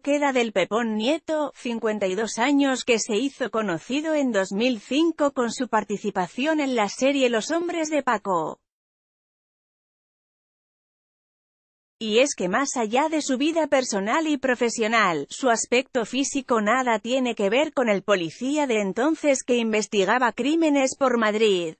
queda del Pepón Nieto, 52 años que se hizo conocido en 2005 con su participación en la serie Los Hombres de Paco. Y es que más allá de su vida personal y profesional, su aspecto físico nada tiene que ver con el policía de entonces que investigaba crímenes por Madrid.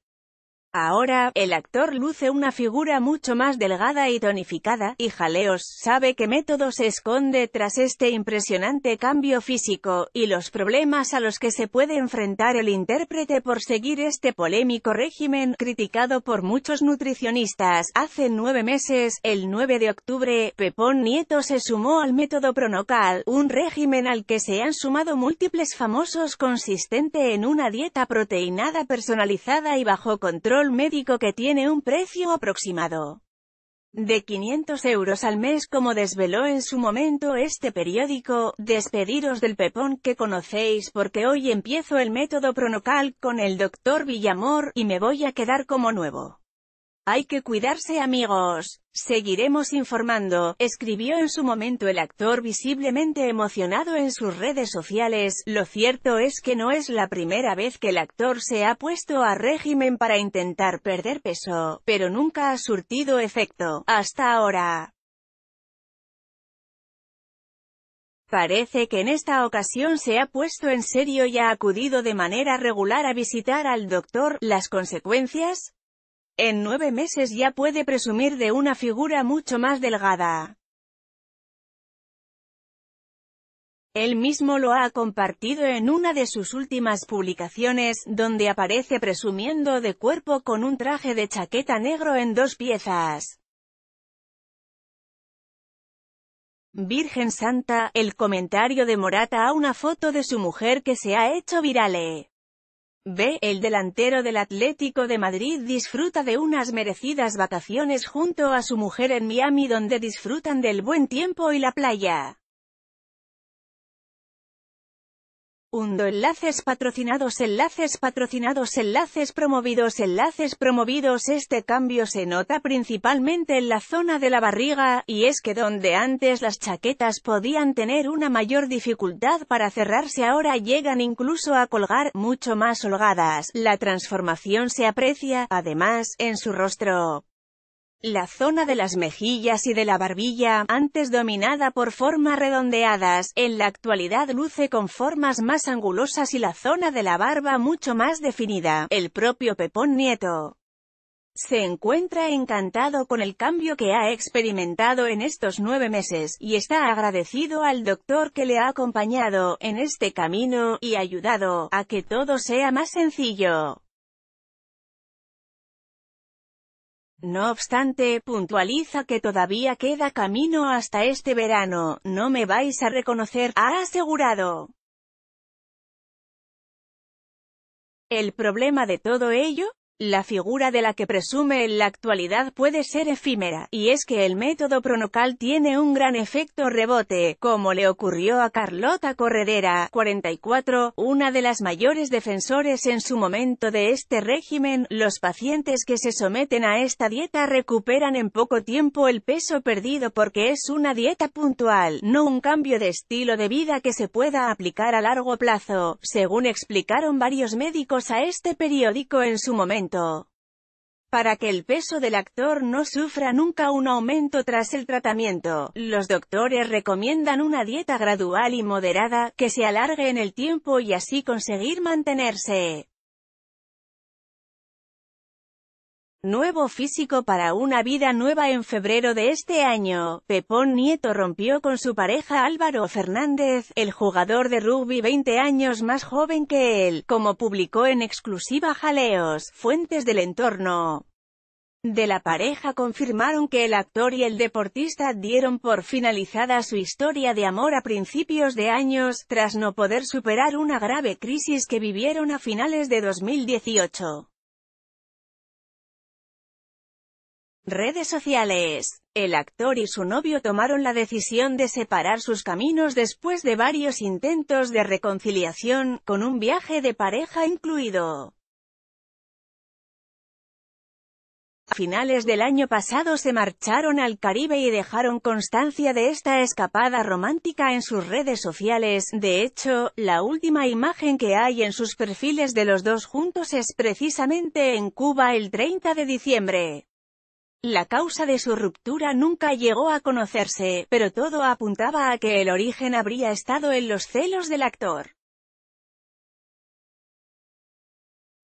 Ahora, el actor luce una figura mucho más delgada y tonificada, y Jaleos sabe qué método se esconde tras este impresionante cambio físico, y los problemas a los que se puede enfrentar el intérprete por seguir este polémico régimen, criticado por muchos nutricionistas. Hace nueve meses, el 9 de octubre, Pepón Nieto se sumó al método pronocal, un régimen al que se han sumado múltiples famosos consistente en una dieta proteinada personalizada y bajo control médico que tiene un precio aproximado de 500 euros al mes como desveló en su momento este periódico, despediros del pepón que conocéis porque hoy empiezo el método pronocal con el doctor Villamor y me voy a quedar como nuevo. Hay que cuidarse amigos. Seguiremos informando, escribió en su momento el actor visiblemente emocionado en sus redes sociales, lo cierto es que no es la primera vez que el actor se ha puesto a régimen para intentar perder peso, pero nunca ha surtido efecto, hasta ahora. Parece que en esta ocasión se ha puesto en serio y ha acudido de manera regular a visitar al doctor. ¿Las consecuencias? En nueve meses ya puede presumir de una figura mucho más delgada. Él mismo lo ha compartido en una de sus últimas publicaciones, donde aparece presumiendo de cuerpo con un traje de chaqueta negro en dos piezas. Virgen Santa, el comentario de Morata a una foto de su mujer que se ha hecho virale. B. El delantero del Atlético de Madrid disfruta de unas merecidas vacaciones junto a su mujer en Miami donde disfrutan del buen tiempo y la playa. Undo enlaces patrocinados enlaces patrocinados enlaces promovidos enlaces promovidos Este cambio se nota principalmente en la zona de la barriga, y es que donde antes las chaquetas podían tener una mayor dificultad para cerrarse ahora llegan incluso a colgar, mucho más holgadas, la transformación se aprecia, además, en su rostro. La zona de las mejillas y de la barbilla, antes dominada por formas redondeadas, en la actualidad luce con formas más angulosas y la zona de la barba mucho más definida. El propio Pepón Nieto se encuentra encantado con el cambio que ha experimentado en estos nueve meses, y está agradecido al doctor que le ha acompañado en este camino, y ayudado a que todo sea más sencillo. No obstante, puntualiza que todavía queda camino hasta este verano, no me vais a reconocer, ha asegurado. El problema de todo ello, la figura de la que presume en la actualidad puede ser efímera, y es que el método pronocal tiene un gran efecto rebote, como le ocurrió a Carlota Corredera, 44, una de las mayores defensores en su momento de este régimen. Los pacientes que se someten a esta dieta recuperan en poco tiempo el peso perdido porque es una dieta puntual, no un cambio de estilo de vida que se pueda aplicar a largo plazo, según explicaron varios médicos a este periódico en su momento. Para que el peso del actor no sufra nunca un aumento tras el tratamiento, los doctores recomiendan una dieta gradual y moderada, que se alargue en el tiempo y así conseguir mantenerse Nuevo físico para una vida nueva En febrero de este año, Pepón Nieto rompió con su pareja Álvaro Fernández, el jugador de rugby 20 años más joven que él, como publicó en exclusiva Jaleos, fuentes del entorno. De la pareja confirmaron que el actor y el deportista dieron por finalizada su historia de amor a principios de años, tras no poder superar una grave crisis que vivieron a finales de 2018. Redes sociales. El actor y su novio tomaron la decisión de separar sus caminos después de varios intentos de reconciliación, con un viaje de pareja incluido. A finales del año pasado se marcharon al Caribe y dejaron constancia de esta escapada romántica en sus redes sociales. De hecho, la última imagen que hay en sus perfiles de los dos juntos es precisamente en Cuba el 30 de diciembre. La causa de su ruptura nunca llegó a conocerse, pero todo apuntaba a que el origen habría estado en los celos del actor.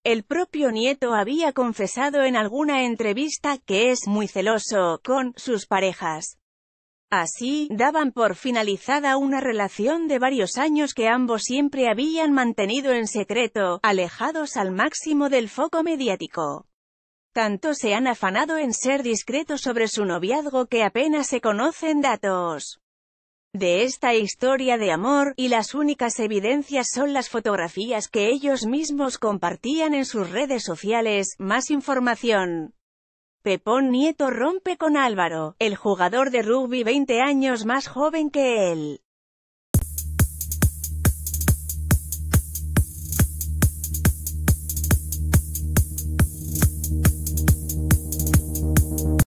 El propio Nieto había confesado en alguna entrevista que es muy celoso con sus parejas. Así, daban por finalizada una relación de varios años que ambos siempre habían mantenido en secreto, alejados al máximo del foco mediático. Tanto se han afanado en ser discretos sobre su noviazgo que apenas se conocen datos de esta historia de amor, y las únicas evidencias son las fotografías que ellos mismos compartían en sus redes sociales. Más información. Pepón Nieto rompe con Álvaro, el jugador de rugby 20 años más joven que él.